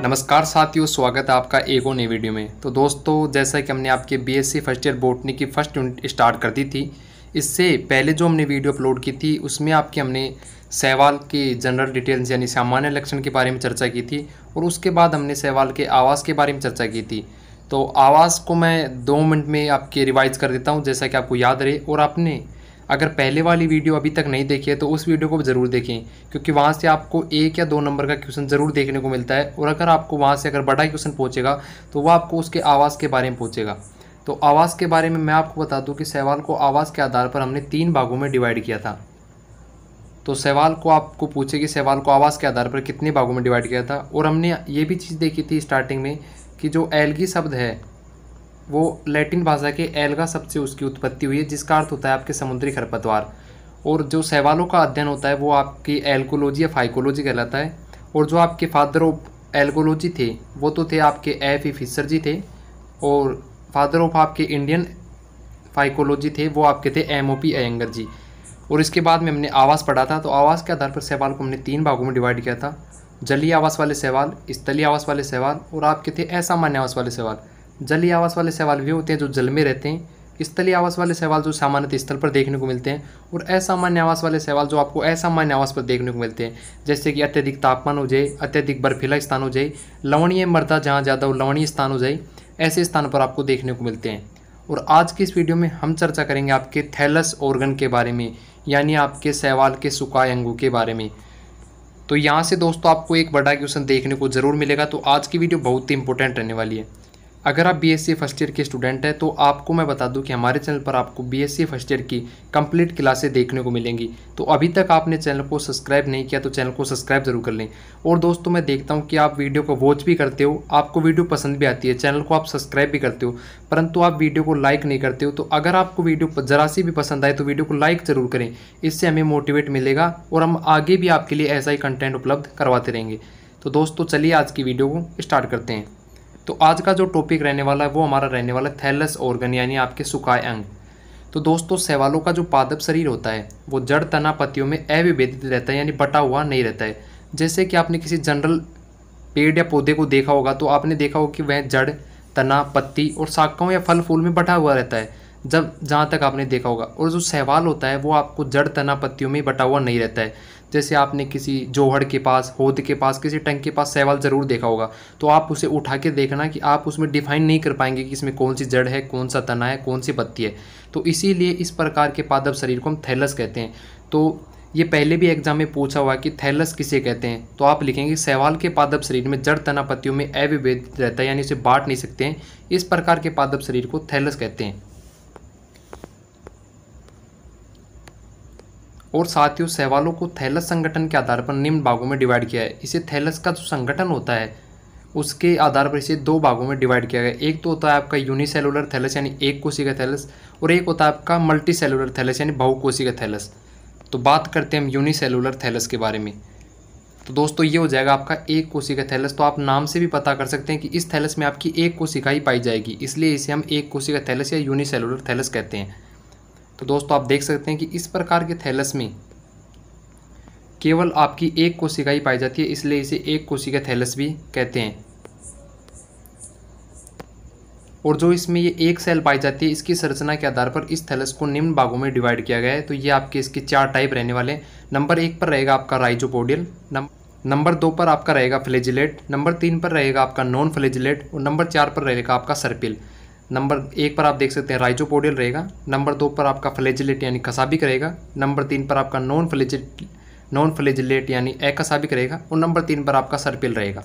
नमस्कार साथियों स्वागत है आपका एगो ने वीडियो में तो दोस्तों जैसा कि हमने आपके बीएससी फर्स्ट ईयर बोटनी की फर्स्ट यूनिट स्टार्ट कर दी थी इससे पहले जो हमने वीडियो अपलोड की थी उसमें आपके हमने सहवाल के जनरल डिटेल्स यानी सामान्य लक्षण के बारे में चर्चा की थी और उसके बाद हमने सहवाल के आवास के बारे में चर्चा की थी तो आवास को मैं दो मिनट में आपके रिवाइज कर देता हूँ जैसा कि आपको याद रहे और आपने अगर पहले वाली वीडियो अभी तक नहीं देखी है तो उस वीडियो को ज़रूर देखें क्योंकि वहाँ से आपको एक या दो नंबर का क्वेश्चन ज़रूर देखने को मिलता है और अगर आपको वहाँ से अगर बड़ा क्वेश्चन पहुँचेगा तो वह आपको उसके आवाज़ के बारे में पहुँचेगा तो आवाज़ के बारे में मैं आपको बता दूँ कि सवाल को आवाज़ के आधार पर हमने तीन भागों में डिवाइड किया था तो सवाल को आपको पूछे कि सवाल को आवाज़ के आधार पर कितने भागों में डिवाइड किया था और हमने ये भी चीज़ देखी थी स्टार्टिंग में कि जो एलगी शब्द है वो लैटिन भाषा के एल्गा शब्द से उसकी उत्पत्ति हुई है जिसका अर्थ होता है आपके समुद्री खरपतवार और जो सवालों का अध्ययन होता है वो आपकी एल्कोलॉजी या फाइकोलॉजी कहलाता है और जो आपके फादर ऑफ एल्कोलॉजी थे वो तो थे आपके एफ ई फिशर जी थे और फादर ऑफ आपके इंडियन फाइकोलॉजी थे वो आपके थे M O P Iyengar ji और इसके बाद में हमने आवास पढ़ा था तो आवास के आधार पर सवाल को हमने तीन भागों में डिवाइड किया था जलीय आवास वाले सवाल स्थलीय आवास वाले सवाल और आपके थे असामान्य आवास वाले सवाल जलीय आवास वाले सवाल वे होते हैं जो जल में रहते हैं स्थलीय आवास वाले सवाल जो सामान्यतः स्थल पर देखने को मिलते हैं और असामान्य आवास वाले सवाल जो आपको असामान्य आवास पर देखने को मिलते हैं जैसे कि अत्यधिक तापमान हो जाए अत्यधिक बर्फीला स्थान हो जाए लवणीय मर्दा जहाँ ज़्यादा हो लवणीय स्थान हो जाए ऐसे स्थान पर आपको देखने को मिलते हैं और आज की इस वीडियो में हम चर्चा करेंगे आपके थैलस ऑर्गन के बारे में यानी आपके सहवाल के सुखाए अंगों के बारे में तो यहाँ से दोस्तों आपको एक बड़ा क्वेश्चन देखने को ज़रूर मिलेगा तो आज की वीडियो बहुत ही इंपॉर्टेंट रहने वाली है अगर आप बी फर्स्ट ईयर के स्टूडेंट हैं तो आपको मैं बता दूं कि हमारे चैनल पर आपको बीएससी फर्स्ट ईयर की कंप्लीट क्लासें देखने को मिलेंगी तो अभी तक आपने चैनल को सब्सक्राइब नहीं किया तो चैनल को सब्सक्राइब जरूर कर लें और दोस्तों मैं देखता हूँ कि आप वीडियो को वॉच भी करते हो आपको वीडियो पसंद भी आती है चैनल को आप सब्सक्राइब भी करते हो परंतु आप वीडियो को लाइक नहीं करते हो तो अगर आपको वीडियो जरा सी भी पसंद आए तो वीडियो को लाइक ज़रूर करें इससे हमें मोटिवेट मिलेगा और हम आगे भी आपके लिए ऐसा ही कंटेंट उपलब्ध करवाते रहेंगे तो दोस्तों चलिए आज की वीडियो को स्टार्ट करते हैं तो आज का जो टॉपिक रहने वाला है वो हमारा रहने वाला है थैलस ऑर्गन यानी आपके सुखाए अंग तो दोस्तों सेवालों का जो पादप शरीर होता है वो जड़ तना पत्तियों में अविभेदित रहता है यानी बटा हुआ नहीं रहता है जैसे कि आपने किसी जनरल पेड़ या पौधे को देखा होगा तो आपने देखा होगा कि वह जड़ तना पत्ती और शाखाओं या फल फूल में बटा हुआ रहता है जब जहाँ तक आपने देखा होगा और जो सहवाल होता है वो आपको जड़ तना पत्तियों में बटा हुआ नहीं रहता है जैसे आपने किसी जोहड़ के पास होद के पास किसी टंक के पास सवाल ज़रूर देखा होगा तो आप उसे उठा के देखना कि आप उसमें डिफाइन नहीं कर पाएंगे कि इसमें कौन सी जड़ है कौन सा तना है कौन सी पत्ती है तो इसीलिए इस प्रकार के पादप शरीर को हम थैलस कहते हैं तो ये पहले भी एग्जाम में पूछा हुआ कि थैलस किसे कहते हैं तो आप लिखेंगे सवाल के पादप शरीर में जड़ तना पत्तियों में अविभेदित रहता है यानी उसे बांट नहीं सकते हैं इस प्रकार के पादप शरीर को थैलस कहते हैं और साथ उस सहवालों को थैलस संगठन के आधार पर निम्न भागों में डिवाइड किया है इसे थैलस का जो संगठन होता है उसके आधार पर इसे दो भागों में डिवाइड किया गया एक तो होता है आपका यूनिसेलुलर थैलस यानी एक कोशी का थैलस और एक होता है आपका मल्टी सेलुलर थैलस यानी बहुकोशी का थैलस तो बात करते हैं हम यूनिसेलुलर थैलस के बारे में तो दोस्तों ये हो जाएगा आपका एक का थैलस तो आप नाम से भी पता कर सकते हैं कि इस थैलस में आपकी एक कोशिका ही पाई जाएगी इसलिए इसे हम एक का थैलस या यूनिसेलुलर थैलस कहते हैं तो दोस्तों आप देख सकते हैं कि इस प्रकार के थैलस में केवल आपकी एक कोशिका ही पाई जाती है इसलिए इसे एक कोशिका थैलस भी कहते हैं और जो इसमें ये एक सेल पाई जाती है इसकी संरचना के आधार पर इस थैलस को निम्न भागों में डिवाइड किया गया है तो ये आपके इसके चार टाइप रहने वाले हैं नंबर एक पर रहेगा आपका राइजोपोडियल नंबर दो पर आपका रहेगा फ्लेजिलेट नंबर तीन पर रहेगा आपका नॉन फ्लेजिलेट और नंबर चार पर रहेगा आपका सर्पिल नंबर एक पर आप देख सकते हैं राइजोपोडियल रहेगा नंबर दो पर आपका फ्लेजिलेट यानी कसाबिक रहेगा नंबर तीन पर आपका नॉन फ्लेजिट नॉन फ्लेजिलेट यानी एकसाबिक रहेगा और नंबर तीन पर आपका सर्पिल रहेगा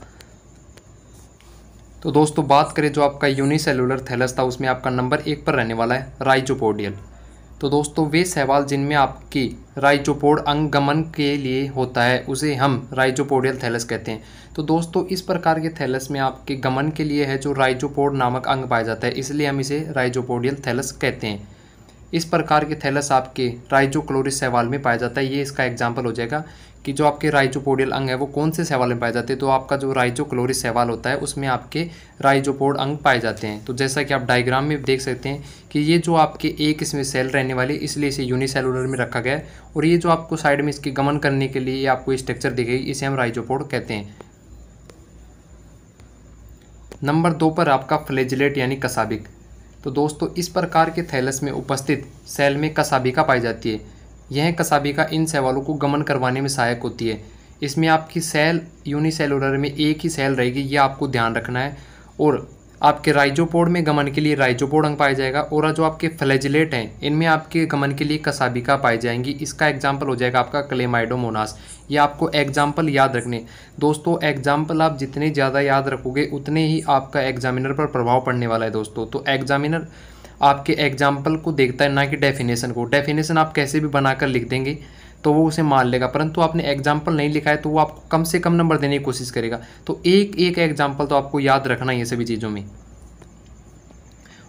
तो दोस्तों बात करें जो आपका यूनिसेलुलर थैलस था उसमें आपका नंबर एक पर रहने वाला है राइजोपोडियल तो दोस्तों वे सवाल जिनमें आपकी राइजोपोड अंगमन के लिए होता है उसे हम राइजोपोडियल थैलस कहते हैं तो दोस्तों इस प्रकार के थैलस में आपके गमन के लिए है जो राइजोपोड नामक अंग पाया जाता है इसलिए हम इसे राइजोपोडियल थैलस कहते हैं इस प्रकार के थैलस आपके राइजोक्लोरिस सेवाल में पाया जाता है ये इसका एग्जाम्पल हो जाएगा कि जो आपके राइजोपोडियल अंग है वो कौन से सहवाल में पाए जाते हैं तो आपका जो राइजोक्लोरिस सहवाल होता है उसमें आपके राइजोपोड अंग पाए जाते हैं तो जैसा कि आप डायग्राम में देख सकते हैं कि ये जो आपके एक इसमें सेल रहने वाली इसलिए इसे यूनिसेलुलर में रखा गया है और ये जो आपको साइड में इसकी गमन करने के लिए आपको स्ट्रक्चर दिखेगी इसे हम राइजोपोड कहते हैं नंबर दो पर आपका फ्लेजलेट यानी कसाबिक तो दोस्तों इस प्रकार के थैलस में उपस्थित सेल में कसाबिका पाई जाती है यह कसाबिका इन सेवालों को गमन करवाने में सहायक होती है इसमें आपकी सेल यूनिसेलुलर में एक ही सेल रहेगी यह आपको ध्यान रखना है और आपके राइजोपोड में गमन के लिए राइजोपोड अंग पाया जाएगा और जो आपके फ्लेजिलेट हैं इनमें आपके गमन के लिए कसाबिका पाई जाएंगी इसका एग्जाम्पल हो जाएगा आपका क्लेमाइडोमोनास ये आपको एग्जाम्पल याद रखने दोस्तों एग्जाम्पल आप जितने ज़्यादा याद रखोगे उतने ही आपका एग्जामिनर पर प्रभाव पड़ने वाला है दोस्तों तो एग्जामिनर आपके एग्जाम्पल को देखता है ना कि डेफिनेशन को डेफिनेशन आप कैसे भी बनाकर लिख देंगे तो वो उसे मान लेगा परंतु आपने एग्जाम्पल नहीं लिखा है तो वो आपको कम से कम नंबर देने की कोशिश करेगा तो एक एक एग्जाम्पल तो आपको याद रखना है सभी चीज़ों में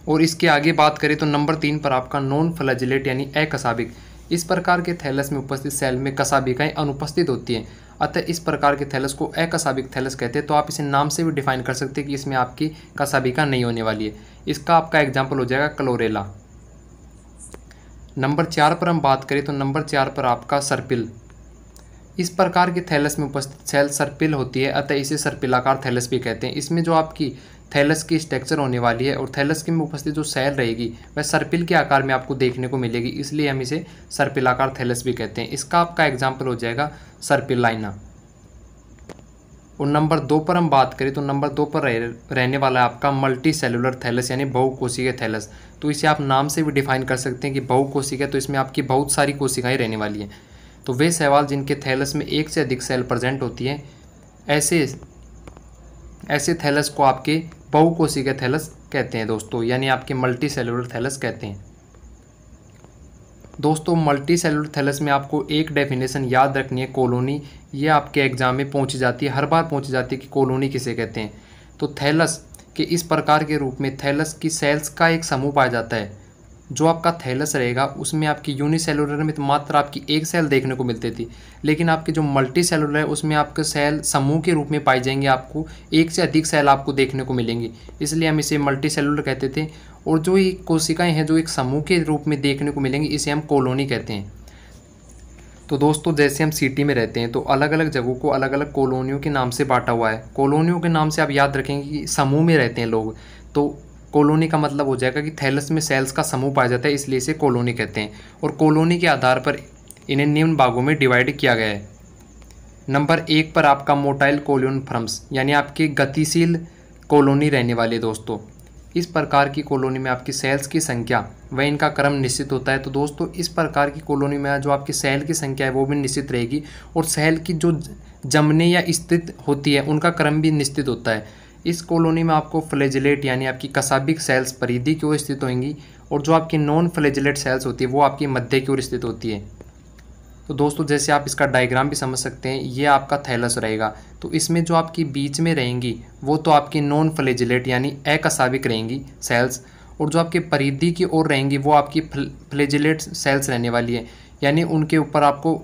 और इसके आगे बात करें तो नंबर तीन पर आपका नॉन फ्लैजिलेट यानी अकसाबिक इस प्रकार के थैलस में उपस्थित सेल में कसाबिकाएँ अनुपस्थित होती हैं अतः इस प्रकार के थैलस को अकसाबिक थैलस कहते हैं तो आप इसे नाम से भी डिफाइन कर सकते हैं कि इसमें आपकी कसाबिका नहीं होने वाली है इसका आपका एग्जाम्पल हो जाएगा क्लोरेला नंबर चार पर हम बात करें तो नंबर चार पर आपका सर्पिल इस प्रकार के थैलस में उपस्थित सेल सर्पिल होती है अतः इसे सर्पिलाकार थैलस भी कहते हैं इसमें जो आपकी थैलस की स्ट्रक्चर होने वाली है और थैलस के में उपस्थित जो सेल रहेगी वह सर्पिल के आकार में आपको देखने को मिलेगी इसलिए हम इसे सर्पिलाकार थैलस भी कहते हैं इसका आपका एग्जाम्पल हो जाएगा सर्पिलाइना और नंबर दो पर हम बात करें तो नंबर दो पर रह, रहने वाला है आपका मल्टी सेलुलर थैलस यानी बहु कोशिका थैलस तो इसे आप नाम से भी डिफाइन कर सकते हैं कि बहु कोशिका तो इसमें आपकी बहुत सारी कोशिकाएँ रहने वाली हैं तो वे सवाल जिनके थैलस में एक से अधिक सेल प्रजेंट होती हैं ऐसे ऐसे थैलस को आपके बहु कोशिका थैलस कहते हैं दोस्तों यानी आपके मल्टी सेलुलर थैलस कहते हैं दोस्तों मल्टी सेलुलर थैलस में आपको एक डेफिनेशन याद रखनी है कॉलोनी ये आपके एग्ज़ाम में पहुँची जाती है हर बार पहुँची जाती है कि कॉलोनी किसे कहते हैं तो थैलस के इस प्रकार के रूप में थैलस की सेल्स का एक समूह पाया जाता है जो आपका थैलस रहेगा उसमें आपकी यूनिसेलुलर में तो मात्र आपकी एक सेल देखने को मिलती थी लेकिन आपके जो मल्टी सेलुलर है उसमें आपके सेल समूह के रूप में पाई जाएंगे आपको एक से अधिक सेल आपको देखने को मिलेंगी इसलिए हम इसे मल्टी सेलुलर कहते थे और जो ये कोशिकाएँ हैं जो एक समूह के रूप में देखने को मिलेंगी इसे हम कॉलोनी कहते हैं तो दोस्तों जैसे हम सिटी में रहते हैं तो अलग अलग जगहों को अलग अलग कॉलोनियों के नाम से बांटा हुआ है कॉलोनियों के नाम से आप याद रखेंगे कि समूह में रहते हैं लोग तो कॉलोनी का मतलब हो जाएगा कि थैलस में सेल्स का समूह पाया जाता है इसलिए इसे कॉलोनी कहते हैं और कॉलोनी के आधार पर इन्हें निम्न भागों में डिवाइड किया गया है नंबर एक पर आपका मोटाइल कॉलोन फर्म्स यानी आपके गतिशील कॉलोनी रहने वाले दोस्तों इस प्रकार की कॉलोनी में आपकी सेल्स की संख्या व इनका क्रम निश्चित होता है तो दोस्तों इस प्रकार की कॉलोनी में जो आपकी सेल की संख्या है वो भी निश्चित रहेगी और सेल की जो जमने या स्थित होती है उनका क्रम भी निश्चित होता है इस कॉलोनी में आपको फ्लेजिलेट यानी आपकी कसाबिक सेल्स परिधि की ओर स्थित होंगी और जो आपकी नॉन फ्लेजिलेट सेल्स होती है वो आपकी मध्य की ओर स्थित होती है तो दोस्तों जैसे आप इसका डायग्राम भी समझ सकते हैं ये आपका थैलस रहेगा तो इसमें जो आपकी बीच में रहेंगी वो तो आपकी नॉन फ्लेजिलेट यानी अकसाविक रहेंगी सेल्स और जो आपके परिधि की ओर रहेंगी वो आपकी फ्लेजिलेट सेल्स रहने वाली है यानी उनके ऊपर आपको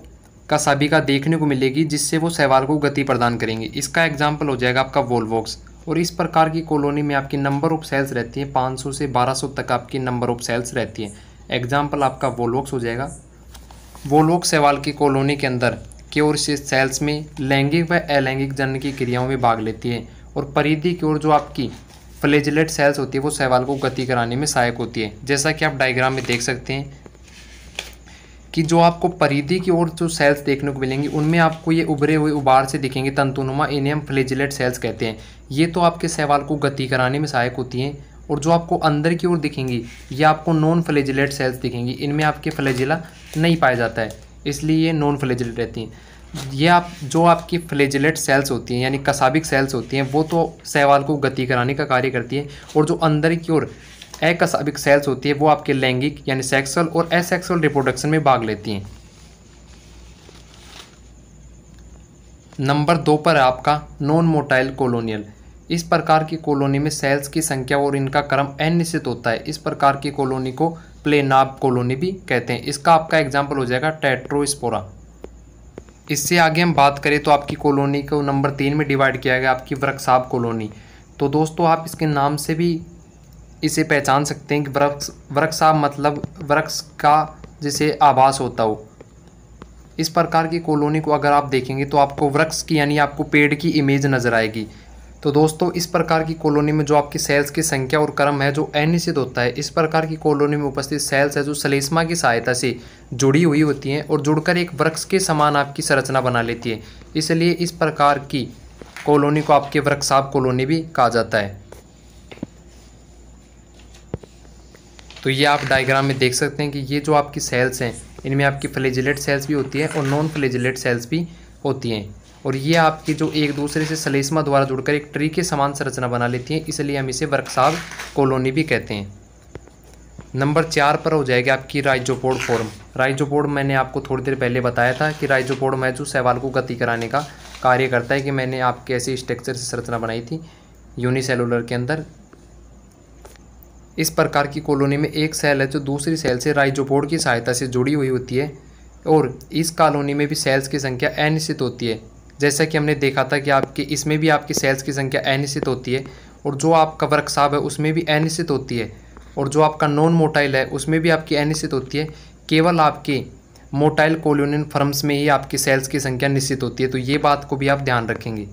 कसाबिका देखने को मिलेगी जिससे वो सवाल को गति प्रदान करेंगे इसका एग्जाम्पल हो जाएगा आपका वोल्वॉक्स और इस प्रकार की कॉलोनी में आपकी नंबर ऑफ सेल्स रहती हैं 500 से 1200 तक आपकी नंबर ऑफ सेल्स रहती हैं एग्जाम्पल आपका वोल्वॉक्स हो जाएगा वो लोग सहवाल की कॉलोनी के अंदर की ओर से सेल्स में लैंगिक व अलैंगिक जन की क्रियाओं में भाग लेती है और परिधि की ओर जो आपकी फ्लेजलेट सेल्स होती है वो सहवाल को गति कराने में सहायक होती है जैसा कि आप डायग्राम में देख सकते हैं कि जो आपको परिधि की ओर जो सेल्स देखने को मिलेंगी उनमें आपको ये उभरे हुए उबार से दिखेंगे तंतुनुमा इन्हें हम फ्लेजिलेट सेल्स कहते हैं ये तो आपके सहवाल को गति कराने में सहायक होती हैं और जो आपको अंदर की ओर दिखेंगी ये आपको नॉन फ्लेजिलेट सेल्स दिखेंगी इनमें आपके फ्लेजिला नहीं पाया जाता है इसलिए ये नॉन फ्लेजिलेट रहती हैं ये आप जो आपकी फ्लेजिलेट सेल्स होती हैं यानी कसाबिक सेल्स होती हैं वो तो सहवाल को गति कराने का कार्य करती है और जो अंदर की ओर अकसाबिक सेल्स होती है वो आपके लैंगिक यानी सेक्सुअल और असेक्सुअल रिप्रोडक्शन में भाग लेती हैं नंबर दो पर आपका नॉन मोटाइल कॉलोनियल इस प्रकार की कॉलोनी में सेल्स की संख्या और इनका क्रम अनिश्चित होता है इस प्रकार की कॉलोनी को प्लेनाब कॉलोनी भी कहते हैं इसका आपका एग्जाम्पल हो जाएगा टेट्रोस्पोरा इससे आगे हम बात करें तो आपकी कॉलोनी को नंबर तीन में डिवाइड किया गया आपकी वृक्षाब कॉलोनी तो दोस्तों आप इसके नाम से भी इसे पहचान सकते हैं कि वृक्ष वृक्षाब मतलब वृक्ष का जिसे आवास होता हो इस प्रकार की कॉलोनी को अगर आप देखेंगे तो आपको वृक्ष की यानी आपको पेड़ की इमेज नज़र आएगी तो दोस्तों इस प्रकार की कॉलोनी में जो आपकी सेल्स की संख्या और क्रम है जो अनिश्चित होता है इस प्रकार की कॉलोनी में उपस्थित सेल्स है जो सलेस्मा की सहायता से जुड़ी हुई होती हैं और जुड़कर एक वृक्ष के समान आपकी संरचना बना लेती है इसलिए इस प्रकार की कॉलोनी को आपके वृक्षाप कॉलोनी भी कहा जाता है तो ये आप डायग्राम में देख सकते हैं कि ये जो आपकी सेल्स हैं इनमें आपकी फ्लेजिलेट सेल्स भी होती हैं और नॉन फ्लेजिलेट सेल्स भी होती हैं और ये आपके जो एक दूसरे से सलेसमा द्वारा जुड़कर एक ट्री के समान संरचना बना लेती हैं इसलिए हम इसे वर्कसाव कॉलोनी भी कहते हैं नंबर चार पर हो जाएगा आपकी राइजोपोड फॉर्म राइजोपोड मैंने आपको थोड़ी देर पहले बताया था कि राइजोपोड है जो सवाल को गति कराने का कार्य करता है कि मैंने आपके ऐसे स्ट्रक्चर से संरचना बनाई थी यूनिसेलुलर के अंदर इस प्रकार की कॉलोनी में एक सेल है जो दूसरी सेल से राइजोपोड की सहायता से जुड़ी हुई होती है और इस कॉलोनी में भी सेल्स की संख्या अनिश्चित होती है जैसा कि हमने देखा था कि आपके इसमें भी आपकी सेल्स की संख्या अनिश्चित होती है और जो आपका साहब है उसमें भी अनिश्चित होती है और जो आपका नॉन मोटाइल है उसमें भी आपकी अनिश्चित होती है केवल आपके मोटाइल कोलोनियन फर्म्स में ही आपकी सेल्स की संख्या निश्चित होती है तो ये बात को भी आप ध्यान रखेंगे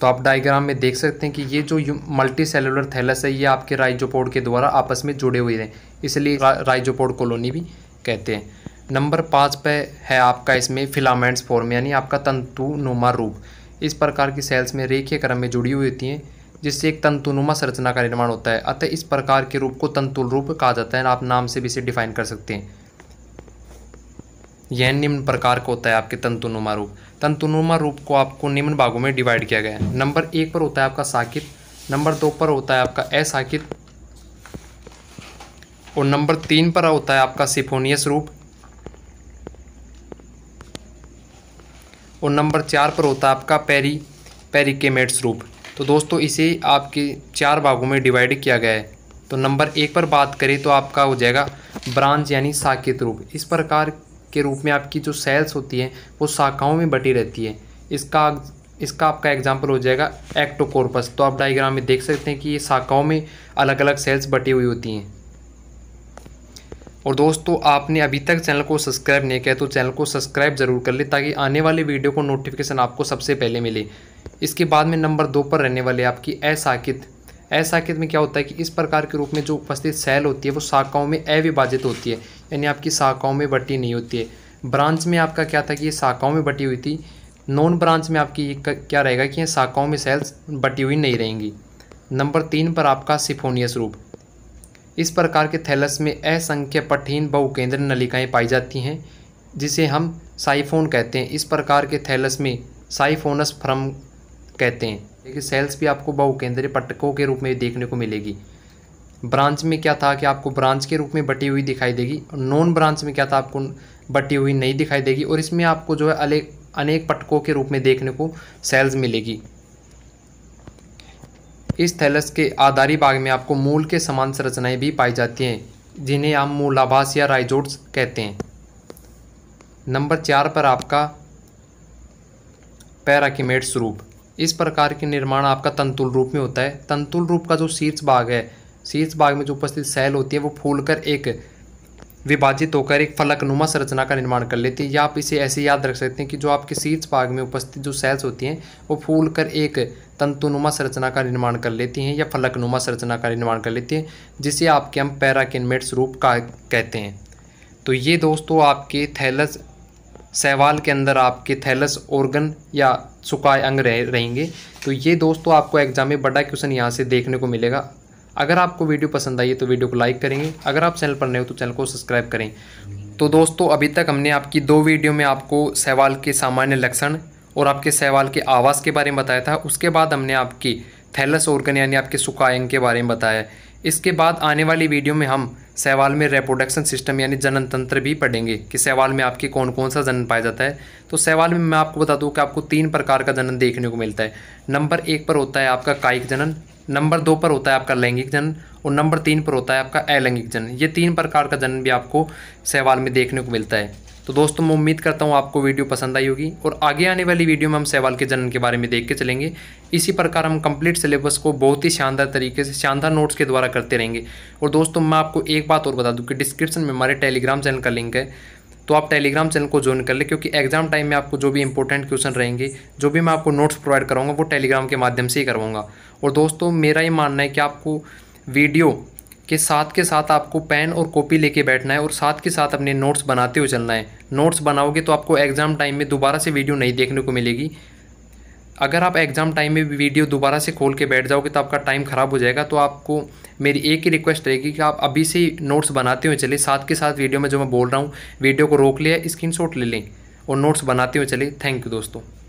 तो आप डायग्राम में देख सकते हैं कि ये जो मल्टी सेलुलर थैलस है ये आपके राइजोपोड के द्वारा आपस में जुड़े हुए हैं इसलिए रा, राइजोपोड कॉलोनी भी कहते हैं नंबर पाँच पे है आपका इसमें फिलामेंट्स फॉर्म यानी आपका तंतु नुमा रूप इस प्रकार की सेल्स में रेखीय क्रम में जुड़ी हुई होती हैं जिससे एक तंतुनुमा संरचना का निर्माण होता है अतः इस प्रकार के रूप को तंतुल रूप कहा जाता है आप नाम से भी इसे डिफाइन कर सकते हैं यह निम्न प्रकार का होता है आपके तंतुनुमा रूप तंतुनुमा रूप को आपको निम्न भागों में डिवाइड किया गया है नंबर एक पर होता है आपका साकित नंबर दो पर होता है आपका असाकित और नंबर तीन पर होता है आपका सिफोनियस रूप और नंबर चार पर होता है आपका पेरी पेरिकेमेट्स रूप तो दोस्तों इसे आपके चार भागों में डिवाइड किया गया है तो नंबर एक पर बात करें तो आपका हो जाएगा ब्रांच यानी साकित रूप इस प्रकार के रूप में आपकी जो सेल्स होती हैं वो शाखाओं में बटी रहती है इसका इसका आपका एग्जाम्पल हो जाएगा एक्टोकोर्पस तो आप डायग्राम में देख सकते हैं कि ये शाखाओं में अलग अलग सेल्स बटी हुई होती हैं और दोस्तों आपने अभी तक चैनल को सब्सक्राइब नहीं किया तो चैनल को सब्सक्राइब जरूर कर ले ताकि आने वाले वीडियो को नोटिफिकेशन आपको सबसे पहले मिले इसके बाद में नंबर दो पर रहने वाले आपकी असाकित असाकेत में क्या होता है कि इस प्रकार के रूप में जो उपस्थित सेल होती है वो शाखाओं में अविभाजित होती है यानी आपकी शाखाओं में बटी नहीं होती है ब्रांच में आपका क्या था कि ये शाखाओं में बटी हुई थी नॉन ब्रांच में आपकी क्या रहेगा कि ये शाखाओं में सेल्स बटी हुई नहीं रहेंगी नंबर तीन पर आपका सिफोनियस रूप इस प्रकार के थैलस में असंख्य पठीन बहुकेंद्र नलिकाएँ पाई जाती हैं जिसे हम साइफोन कहते हैं इस प्रकार के थैलस में साइफोनस फ्रम कहते हैं देखिए सेल्स भी आपको बहु केंद्रीय पटकों के रूप में देखने को मिलेगी ब्रांच में क्या था कि आपको ब्रांच के रूप में बटी हुई दिखाई देगी नॉन ब्रांच में क्या था आपको बटी हुई नहीं दिखाई देगी और इसमें आपको जो है अनेक अनेक पटकों के रूप में देखने को सेल्स मिलेगी इस थैलस के आधारी भाग में आपको मूल के समान संरचनाएं भी पाई जाती हैं जिन्हें हम मूलाभास या राइजोट्स कहते हैं नंबर चार पर आपका पैराकीमेट स्वरूप इस प्रकार के निर्माण आपका तंतुल रूप में होता है तंतुल रूप का जो शीर्ष भाग है शीर्ष भाग में जो उपस्थित सेल होती है वो फूलकर एक विभाजित होकर एक फलकनुमा संरचना का निर्माण कर लेती है या आप इसे ऐसे याद रख सकते हैं कि जो आपके शीर्ष भाग में उपस्थित जो सेल्स होती हैं वो फूल कर एक तंतुनुमा संरचना का निर्माण कर लेती हैं या फलकनुमा संरचना का निर्माण कर लेती हैं जिसे आपके हम पैराकिनमेट्स रूप का कहते हैं तो ये दोस्तों आपके थैलस सहवाल के अंदर आपके थैलस ऑर्गन या सुकाय अंग रह रहेंगे तो ये दोस्तों आपको एग्जाम में बड़ा क्वेश्चन यहाँ से देखने को मिलेगा अगर आपको वीडियो पसंद आई तो वीडियो को लाइक करेंगे अगर आप चैनल पर नए हो तो चैनल को सब्सक्राइब करें तो दोस्तों अभी तक हमने आपकी दो वीडियो में आपको सहवाल के सामान्य लक्षण और आपके सहवाल के आवास के बारे में बताया था उसके बाद हमने आपकी थैलस ऑर्गन यानी आपके अंग के बारे में बताया इसके बाद आने वाली वीडियो में हम सहवाल में रेप्रोडक्शन सिस्टम यानी जनन तंत्र भी पढ़ेंगे कि सहवाल में आपके कौन कौन सा जनन पाया जाता है तो सहवाल में मैं आपको बता दूँ कि आपको तीन प्रकार का जनन देखने को मिलता है नंबर एक पर होता है आपका कायिक जनन नंबर दो पर होता है आपका लैंगिक जनन और नंबर तीन पर होता है आपका अलैंगिक जनन ये तीन प्रकार का जनन भी आपको सहवाल में देखने को मिलता है तो दोस्तों मैं उम्मीद करता हूँ आपको वीडियो पसंद आई होगी और आगे आने वाली वीडियो में हम सहवाल के जनन के बारे में देख के चलेंगे इसी प्रकार हम कंप्लीट सिलेबस को बहुत ही शानदार तरीके से शानदार नोट्स के द्वारा करते रहेंगे और दोस्तों मैं आपको एक बात और बता दूँ कि डिस्क्रिप्शन में हमारे टेलीग्राम चैनल का लिंक है तो आप टेलीग्राम चैनल को ज्वाइन कर ले क्योंकि एग्जाम टाइम में आपको जो भी इंपॉर्टेंट क्वेश्चन रहेंगे जो भी मैं आपको नोट्स प्रोवाइड कराऊंगा वो टेलीग्राम के माध्यम से ही करवाऊंगा और दोस्तों मेरा ये मानना है कि आपको वीडियो कि साथ के साथ आपको पेन और कॉपी लेके बैठना है और साथ के साथ अपने नोट्स बनाते हुए चलना है नोट्स बनाओगे तो आपको एग्ज़ाम टाइम में दोबारा से वीडियो नहीं देखने को मिलेगी अगर आप एग्ज़ाम टाइम में वीडियो दोबारा से खोल के बैठ जाओगे तो आपका टाइम ख़राब हो जाएगा तो आपको मेरी एक ही रिक्वेस्ट रहेगी कि आप अभी से नोट्स बनाते हुए चले साथ के साथ वीडियो में जो मैं बोल रहा हूँ वीडियो को रोक लिया स्क्रीन ले लें और नोट्स बनाते हुए चले थैंक यू दोस्तों